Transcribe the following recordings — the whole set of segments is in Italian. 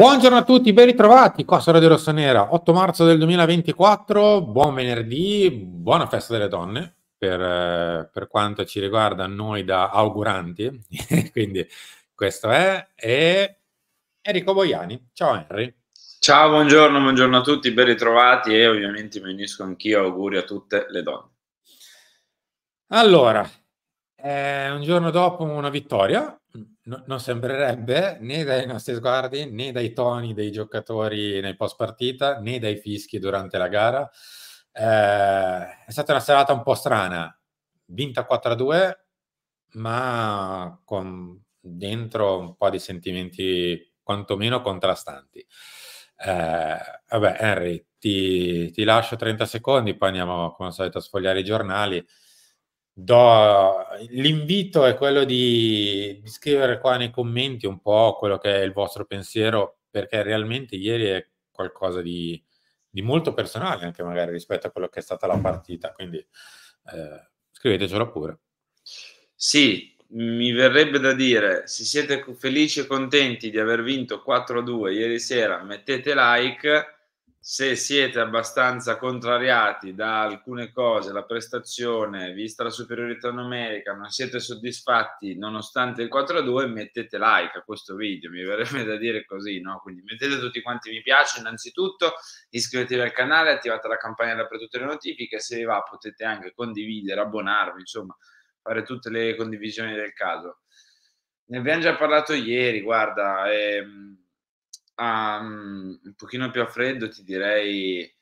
Buongiorno a tutti, ben ritrovati qua su Radio Rossonera, 8 marzo del 2024, buon venerdì, buona festa delle donne per, eh, per quanto ci riguarda noi da auguranti, quindi questo è e Enrico Boiani, ciao Henry. Ciao, buongiorno, buongiorno a tutti, ben ritrovati e ovviamente mi unisco anch'io, auguri a tutte le donne. Allora, eh, un giorno dopo una vittoria, no, non sembrerebbe né dai nostri sguardi né dai toni dei giocatori nei post partita né dai fischi durante la gara. Eh, è stata una serata un po' strana, vinta 4-2, ma con dentro un po' di sentimenti quantomeno contrastanti. Eh, vabbè, Henry, ti, ti lascio 30 secondi, poi andiamo come al solito a sfogliare i giornali do, l'invito è quello di, di, scrivere qua nei commenti un po' quello che è il vostro pensiero, perché realmente ieri è qualcosa di, di molto personale, anche magari rispetto a quello che è stata la partita. Quindi eh, scrivetecelo pure. Sì, mi verrebbe da dire, se siete felici e contenti di aver vinto 4-2 ieri sera, mettete like se siete abbastanza contrariati da alcune cose, la prestazione, vista la superiorità numerica, non siete soddisfatti nonostante il 4-2, mettete like a questo video, mi verrebbe da dire così, no? Quindi mettete tutti quanti mi piace innanzitutto, iscrivetevi al canale, attivate la campanella per tutte le notifiche, se vi va potete anche condividere, abbonarvi, insomma, fare tutte le condivisioni del caso. Ne abbiamo già parlato ieri, guarda, ehm um, un pochino più a freddo ti direi eh,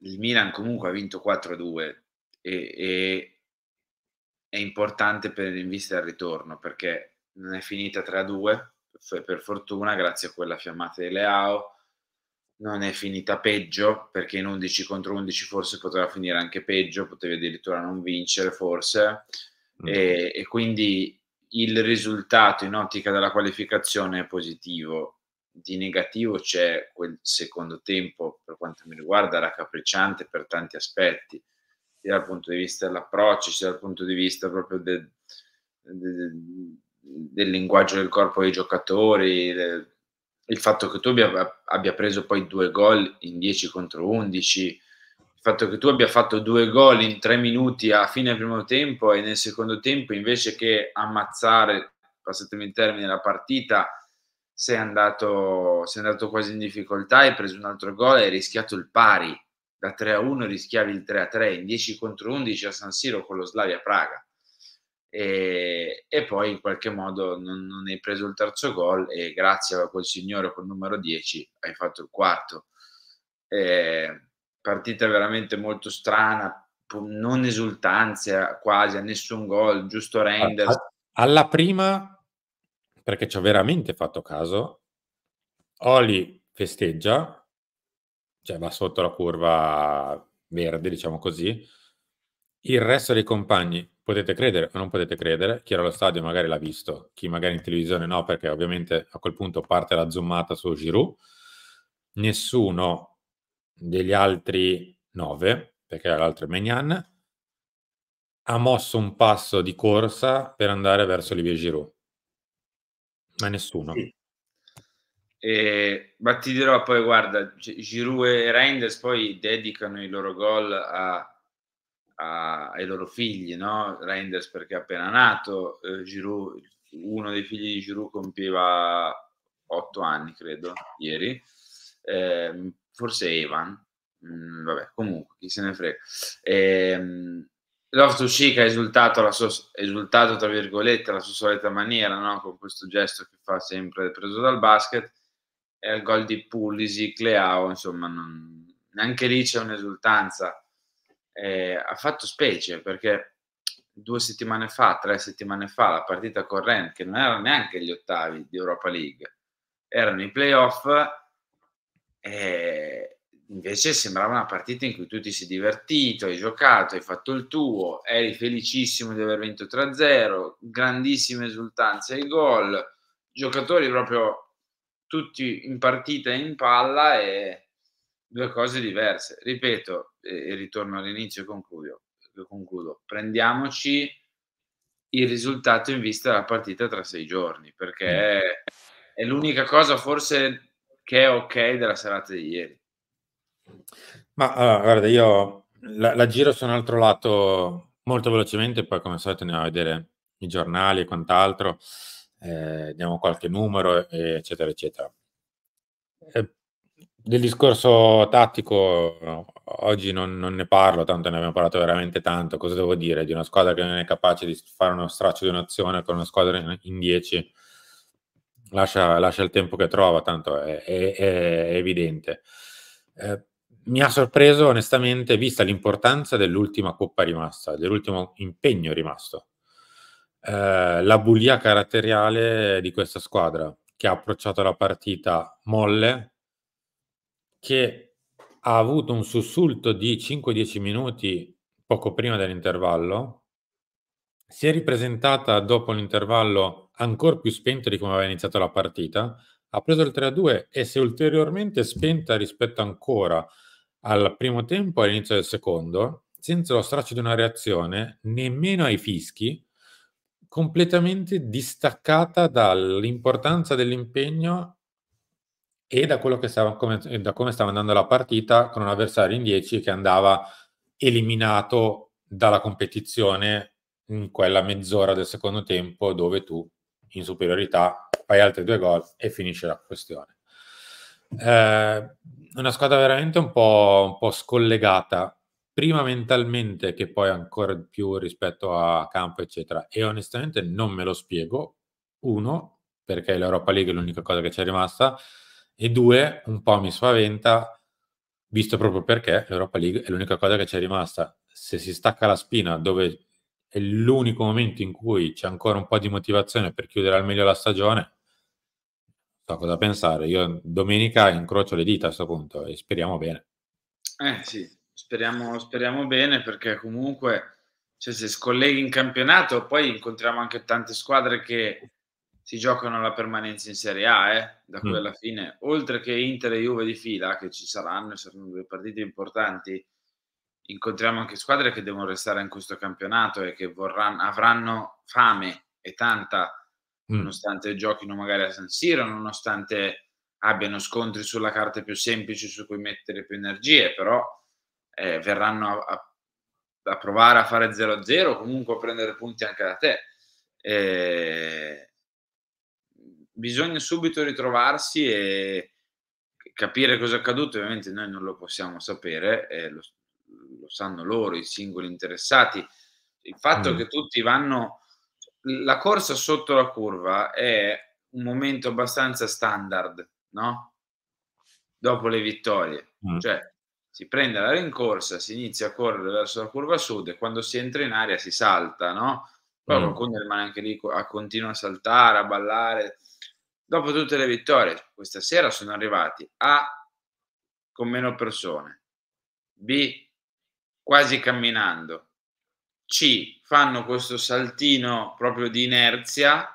il Milan comunque ha vinto 4-2 e, e è importante per, in vista del ritorno perché non è finita 3-2 per fortuna grazie a quella fiammata di Leao non è finita peggio perché in 11 contro 11 forse poteva finire anche peggio, potevi addirittura non vincere forse mm. e, e, quindi il risultato in ottica della qualificazione è positivo, di negativo c'è quel secondo tempo, per quanto mi riguarda, raccapricciante per tanti aspetti, sia dal punto di vista dell'approccio, sia dal punto di vista proprio del, del, del linguaggio del corpo dei giocatori, del, il fatto che tu abbia, abbia preso poi due gol in 10 contro 11 il fatto che tu abbia fatto due gol in tre minuti a fine primo tempo e nel secondo tempo invece che ammazzare, passatemi il termine, la partita, sei andato, sei andato quasi in difficoltà, hai preso un altro gol e hai rischiato il pari. Da 3 a 1 rischiavi il 3 a 3 in 10 contro 11 a San Siro con lo Slavia Praga. E, e poi in qualche modo non, non hai preso il terzo gol e grazie a quel signore col numero 10 hai fatto il quarto. E, partita veramente molto strana, non esultanza quasi, a nessun gol, giusto rendersi. Alla prima, perché ci ha veramente fatto caso, Oli festeggia, cioè va sotto la curva verde, diciamo così, il resto dei compagni, potete credere o non potete credere, chi era allo stadio magari l'ha visto, chi magari in televisione no, perché ovviamente a quel punto parte la zoomata su Giroud, nessuno degli altri nove, perché era l'altro Megnan, ha mosso un passo di corsa per andare verso Olivier Giroud. Ma nessuno. Sì. E, ma ti dirò poi, guarda, Giroud e Reinders poi dedicano i loro gol a, a, ai loro figli, no? Reinders perché è appena nato, eh, Giroud, uno dei figli di Giroud compieva otto anni, credo, ieri. Eh, forse Evan, mm, vabbè, comunque, chi se ne frega. Ehm, Loftus Chic ha esultato, la sua, esultato, tra virgolette, la sua solita maniera, no? con questo gesto che fa sempre preso dal basket, e al gol di Pulisic, Leao, insomma, non, neanche lì c'è un'esultanza. Eh, ha fatto specie perché due settimane fa, tre settimane fa, la partita corrente, che non era neanche gli ottavi di Europa League, erano i playoff, eh, invece sembrava una partita in cui tu ti sei divertito, hai giocato, hai fatto il tuo, eri felicissimo di aver vinto 3-0, grandissime esultanze ai gol, giocatori proprio tutti in partita e in palla e due cose diverse. Ripeto, e ritorno all'inizio e concludo, concludo. prendiamoci il risultato in vista della partita tra sei giorni, perché mm. è l'unica cosa forse che è ok della serata di ieri. Ma allora, guarda, io la, la giro su un altro lato molto velocemente, poi come al solito andiamo a vedere i giornali e quant'altro, eh, diamo qualche numero, eccetera, eccetera. Eh, del discorso tattico oggi non, non, ne parlo, tanto ne abbiamo parlato veramente tanto. Cosa devo dire? Di una squadra che non è capace di fare uno straccio di un'azione con una squadra in 10 lascia, lascia il tempo che trova, tanto è, è, è evidente. Eh, mi ha sorpreso onestamente, vista l'importanza dell'ultima coppa rimasta, dell'ultimo impegno rimasto, eh, la bulia caratteriale di questa squadra che ha approcciato la partita molle, che ha avuto un sussulto di 5-10 minuti poco prima dell'intervallo, si è ripresentata dopo l'intervallo ancora più spento di come aveva iniziato la partita, ha preso il 3-2 e si è ulteriormente spenta rispetto ancora al primo tempo e all'inizio del secondo, senza lo straccio di una reazione, nemmeno ai fischi, completamente distaccata dall'importanza dell'impegno e da, stava, come, da come stava andando la partita con un avversario in 10 che andava eliminato dalla competizione in quella mezz'ora del secondo tempo dove tu in superiorità, fai altri due gol e finisce la questione. Eh, una squadra veramente un po', un po', scollegata, prima mentalmente che poi ancora di più rispetto a campo, eccetera. E onestamente non me lo spiego. Uno, perché l'Europa League è l'unica cosa che c'è rimasta, e due, un po' mi spaventa, visto proprio perché l'Europa League è l'unica cosa che c'è rimasta. Se si stacca la spina dove è l'unico momento in cui c'è ancora un po' di motivazione per chiudere al meglio la stagione, so cosa pensare. Io domenica incrocio le dita a questo punto e speriamo bene. Eh sì, speriamo, speriamo bene perché comunque cioè, se scolleghi in campionato poi incontriamo anche tante squadre che si giocano la permanenza in Serie A eh, da mm. quella mm. fine, oltre che Inter e Juve di fila che ci saranno, saranno due partite importanti incontriamo anche squadre che devono restare in questo campionato e che vorranno, avranno fame e tanta, mm. nonostante giochino magari a San Siro, nonostante abbiano scontri sulla carta più semplice su cui mettere più energie, però eh, verranno a, a, a, provare a fare 0-0 o comunque a prendere punti anche da te. Eh, bisogna subito ritrovarsi e capire cosa è accaduto, ovviamente noi non lo possiamo sapere, eh, lo, lo sanno loro, i singoli interessati. Il fatto mm. che tutti vanno... La corsa sotto la curva è un momento abbastanza standard, no? Dopo le vittorie. Mm. Cioè, si prende la rincorsa, si inizia a correre verso la curva sud e quando si entra in aria si salta, no? Poi mm. qualcuno rimane anche lì, a, continua a saltare, a ballare. Dopo tutte le vittorie, questa sera sono arrivati A con meno persone, B quasi camminando, C fanno questo saltino proprio di inerzia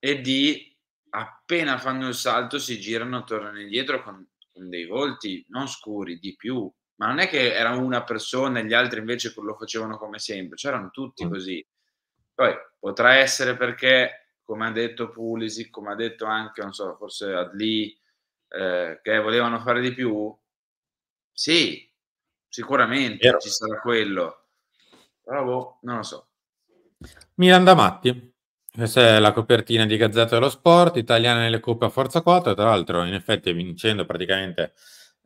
e D appena fanno il salto si girano, tornano indietro con, con dei volti non scuri, di più, ma non è che era una persona e gli altri invece lo facevano come sempre, c'erano tutti mm. così. Poi potrà essere perché, come ha detto Pulisic, come ha detto anche, non so, forse Adli, eh, che volevano fare di più. Sì, Sicuramente Vero. ci sarà quello. Bravo, non lo so. Miranda Matti. Questa è la copertina di Gazzetta dello Sport, italiana nelle coppe a forza 4, tra l'altro in effetti vincendo praticamente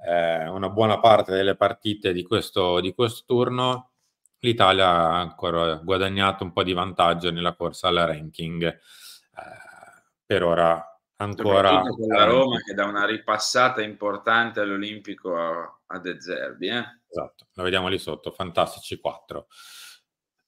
eh, una buona parte delle partite di questo, di questo turno, l'Italia ha ancora guadagnato un po' di vantaggio nella corsa al ranking. Eh, per ora ancora la eh, Roma che dà una ripassata importante all'Olimpico a, a De Zerbi. Eh? Esatto, lo vediamo lì sotto, fantastici 4.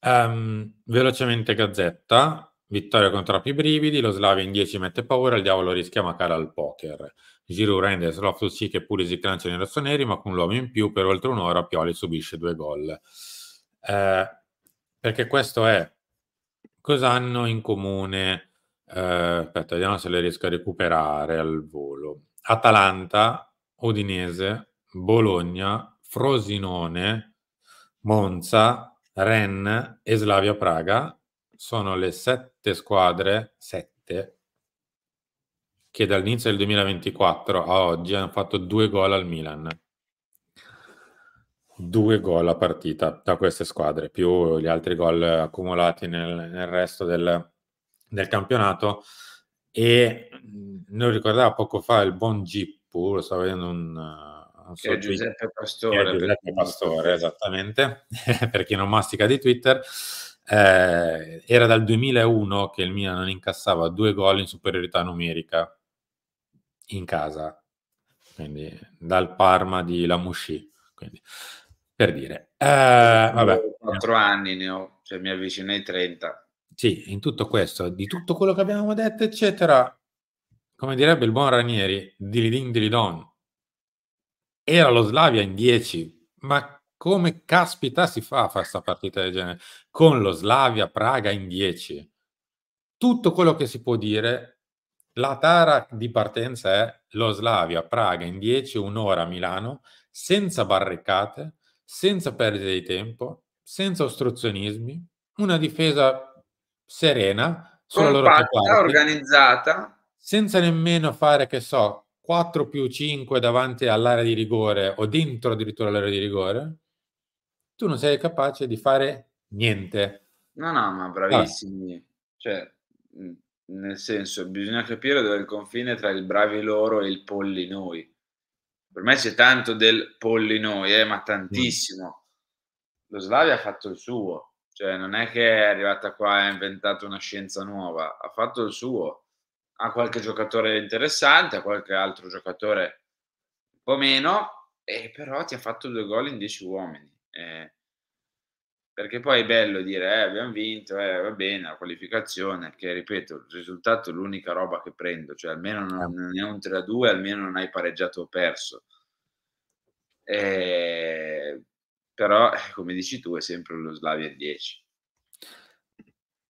Um, ehm, velocemente Gazzetta, vittoria contro Api Brividi, lo Slavia in 10 mette paura, il diavolo rischia Macara al poker. Giroud rende Loftus-Cheek e Pulisic lanciano i rossoneri, ma con l'uomo in più per oltre un'ora Pioli subisce due gol. Eh, perché questo è cosa hanno in comune eh, aspetta, vediamo se le riesco a recuperare al volo. Atalanta, Udinese, Bologna, Frosinone, Monza, Rennes e Slavia Praga sono le sette squadre, sette, che dall'inizio del 2024 a oggi hanno fatto due gol al Milan. Due gol a partita da queste squadre, più gli altri gol accumulati nel, nel resto del, del campionato e non ricordava poco fa il buon Gippu, lo stavo vedendo un, un eh, so, Giuseppe Pastore, Giuseppe Pastore esattamente, per chi non mastica di Twitter, eh, era dal 2001 che il Milan non incassava due gol in superiorità numerica in casa, quindi dal Parma di Lamouchi, quindi, per dire. Eh, vabbè. 4 anni ne ho, cioè mi avvicino ai 30. Sì, in tutto questo, di tutto quello che abbiamo detto, eccetera, come direbbe il buon Ranieri, dilidin dilidon, era lo Slavia in 10, ma come caspita si fa a fare questa partita del genere? Con lo Slavia Praga in 10. Tutto quello che si può dire, la tara di partenza è lo Slavia Praga in 10, un'ora a Milano, senza barricate, senza perdite di tempo, senza ostruzionismi, una difesa serena sulla loro parte, organizzata senza nemmeno fare che so 4 più 5 davanti all'area di rigore o dentro addirittura l'area di rigore tu non sei capace di fare niente no no ma bravissimi ah. cioè nel senso bisogna capire dove è il confine tra il bravi loro e il polli noi per me c'è tanto del polli noi eh, ma mm. tantissimo mm. lo Slavia ha fatto il suo cioè, non è che è arrivata qua e ha inventato una scienza nuova, ha fatto il suo. Ha qualche giocatore interessante, ha qualche altro giocatore un po' meno, e però ti ha fatto due gol in dieci uomini. Eh, perché poi è bello dire eh, abbiamo vinto, eh, va bene, la qualificazione, che ripeto, il risultato è l'unica roba che prendo, cioè almeno non, certo. non è un 3-2, almeno non hai pareggiato o perso. Eh, però eh, come dici tu è sempre lo Slavia 10.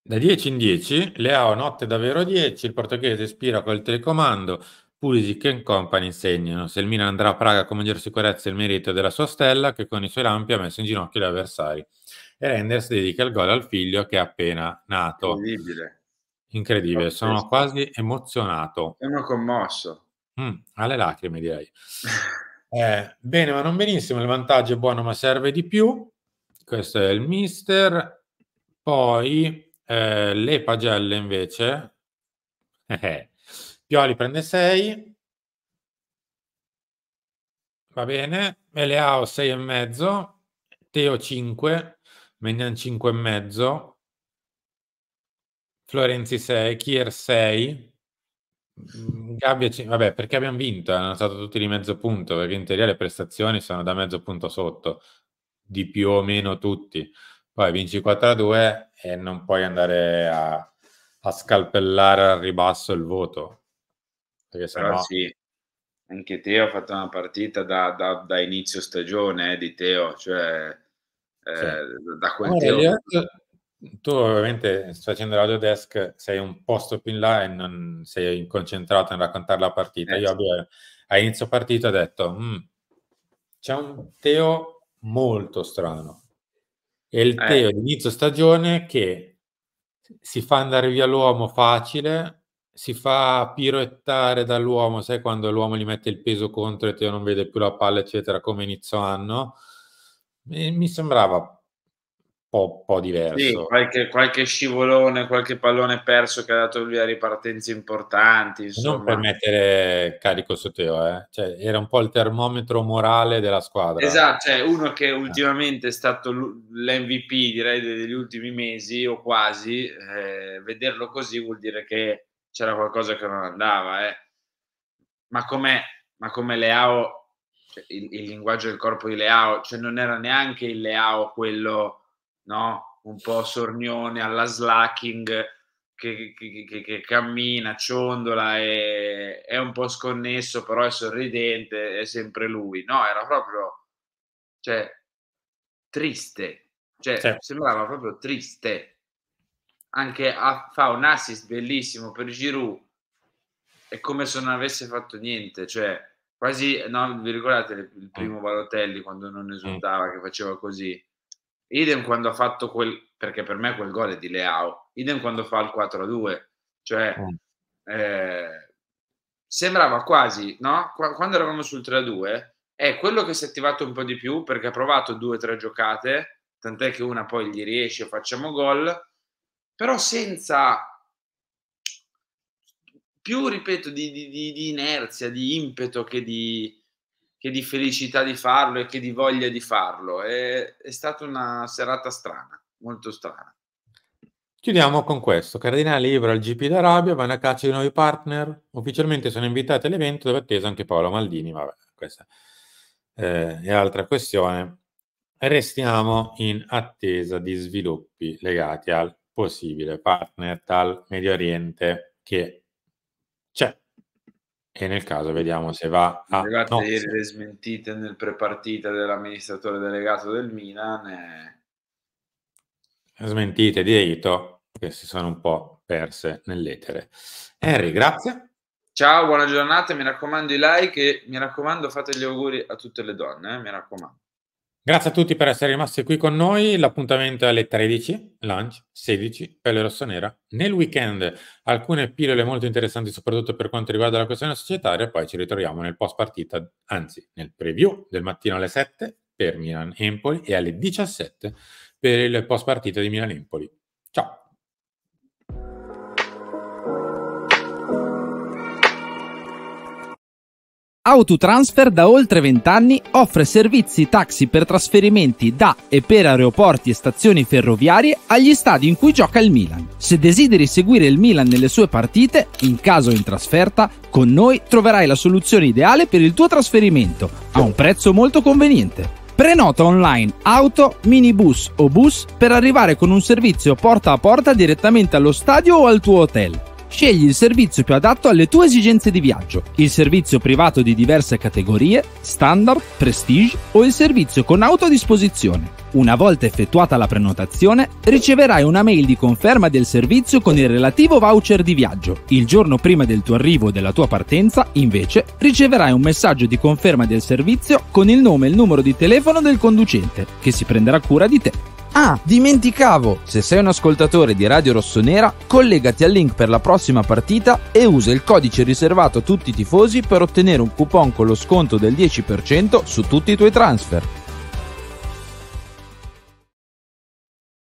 Da 10 in 10, Leao notte davvero 10, il portoghese ispira col telecomando, Pulisic e Company insegnano. Se il Milan andrà a Praga con maggior sicurezza il merito della sua stella, che con i suoi lampi ha messo in ginocchio gli avversari. E Renders dedica il gol al figlio che è appena nato. Incredibile. Incredibile, sono quasi emozionato. Sono commosso. Mm, alle lacrime direi. Eh, bene, ma non benissimo. Il vantaggio è buono, ma serve di più. Questo è il mister. Poi eh, le pagelle invece. Eh, Pioli prende 6. Va bene. Meleao 6,5. Teo 5. Menian 5,5. Florenzi 6. Kier 6. Mm, Gabbia, vabbè, perché abbiamo vinto, hanno stato tutti di mezzo punto, perché in teoria le prestazioni sono da mezzo punto sotto, di più o meno tutti. Poi vinci 4 a 2 e non puoi andare a, a scalpellare al ribasso il voto. Perché sennò... Però sì, anche Teo ha fatto una partita da, da, da inizio stagione eh, di Teo, cioè eh, sì. da quel Teo tu ovviamente facendo l'audio desk sei un posto più in là e non sei concentrato nel raccontare la partita. Io certo. abbia, a inizio partita ho detto mm, c'è un Teo molto strano. È il eh. Teo di inizio stagione che si fa andare via l'uomo facile, si fa pirottare dall'uomo, sai quando l'uomo gli mette il peso contro e Teo non vede più la palla, eccetera, come inizio anno. E mi sembrava po', po diverso. Sì, qualche, qualche, scivolone, qualche pallone perso che ha dato via ripartenze importanti. Insomma. Non per mettere carico su Teo, eh. cioè, era un po' il termometro morale della squadra. Esatto, cioè uno che eh. ultimamente è stato l'MVP direi degli ultimi mesi o quasi, eh, vederlo così vuol dire che c'era qualcosa che non andava. Eh. Ma come, ma Leao, cioè, il, il linguaggio del corpo di Leao, cioè non era neanche il Leao quello no? un po' sornione alla slacking che, che, che, che cammina, ciondola, e, è un po' sconnesso, però è sorridente, è sempre lui. No, era proprio cioè, triste, cioè, sì. sembrava proprio triste. Anche a, fa un assist bellissimo per Giroud, è come se non avesse fatto niente, cioè quasi, no, vi ricordate il primo mm. Balotelli quando non mm. esultava, che faceva così? Idem quando ha fatto quel, perché per me quel gol è di Leao, idem quando fa il 4-2, cioè mm. eh, sembrava quasi, no? Quando eravamo sul 3-2, è quello che si è attivato un po' di più perché ha provato due o tre giocate, tant'è che una poi gli riesce, facciamo gol, però senza più, ripeto, di, di, di inerzia, di impeto che di che di felicità di farlo e che di voglia di farlo. È, è stata una serata strana, molto strana. Chiudiamo con questo. Cardinale Ibra al GP d'Arabia, vanno a caccia di nuovi partner. Ufficialmente sono invitati all'evento dove è atteso anche Paolo Maldini. Vabbè, questa eh, è altra questione. Restiamo in attesa di sviluppi legati al possibile partner dal Medio Oriente che e nel caso vediamo se va a... vedere le smentite nel prepartita dell'amministratore delegato del Milan. E... Smentite di Eito che si sono un po' perse nell'etere. Henry, grazie. Ciao, buona giornata, mi raccomando i like e mi raccomando fate gli auguri a tutte le donne, eh? mi raccomando. Grazie a tutti per essere rimasti qui con noi. L'appuntamento è alle 13, lunch, 16 pelle le rossonera. Nel weekend alcune pillole molto interessanti, soprattutto per quanto riguarda la questione societaria. Poi ci ritroviamo nel post partita, anzi nel preview del mattino alle 7 per Milan-Empoli e alle 17 per il post partita di Milan-Empoli. Ciao! Autotransfer da oltre 20 anni offre servizi taxi per trasferimenti da e per aeroporti e stazioni ferroviarie agli stadi in cui gioca il Milan. Se desideri seguire il Milan nelle sue partite, in caso in trasferta, con noi troverai la soluzione ideale per il tuo trasferimento a un prezzo molto conveniente. Prenota online auto, minibus o bus per arrivare con un servizio porta a porta direttamente allo stadio o al tuo hotel. Scegli il servizio più adatto alle tue esigenze di viaggio, il servizio privato di diverse categorie, standard, prestige o il servizio con auto a disposizione. Una volta effettuata la prenotazione, riceverai una mail di conferma del servizio con il relativo voucher di viaggio. Il giorno prima del tuo arrivo o della tua partenza, invece, riceverai un messaggio di conferma del servizio con il nome e il numero di telefono del conducente, che si prenderà cura di te. Ah, dimenticavo! Se sei un ascoltatore di Radio Rossonera, collegati al link per la prossima partita e usa il codice riservato a tutti i tifosi per ottenere un coupon con lo sconto del 10% su tutti i tuoi transfer.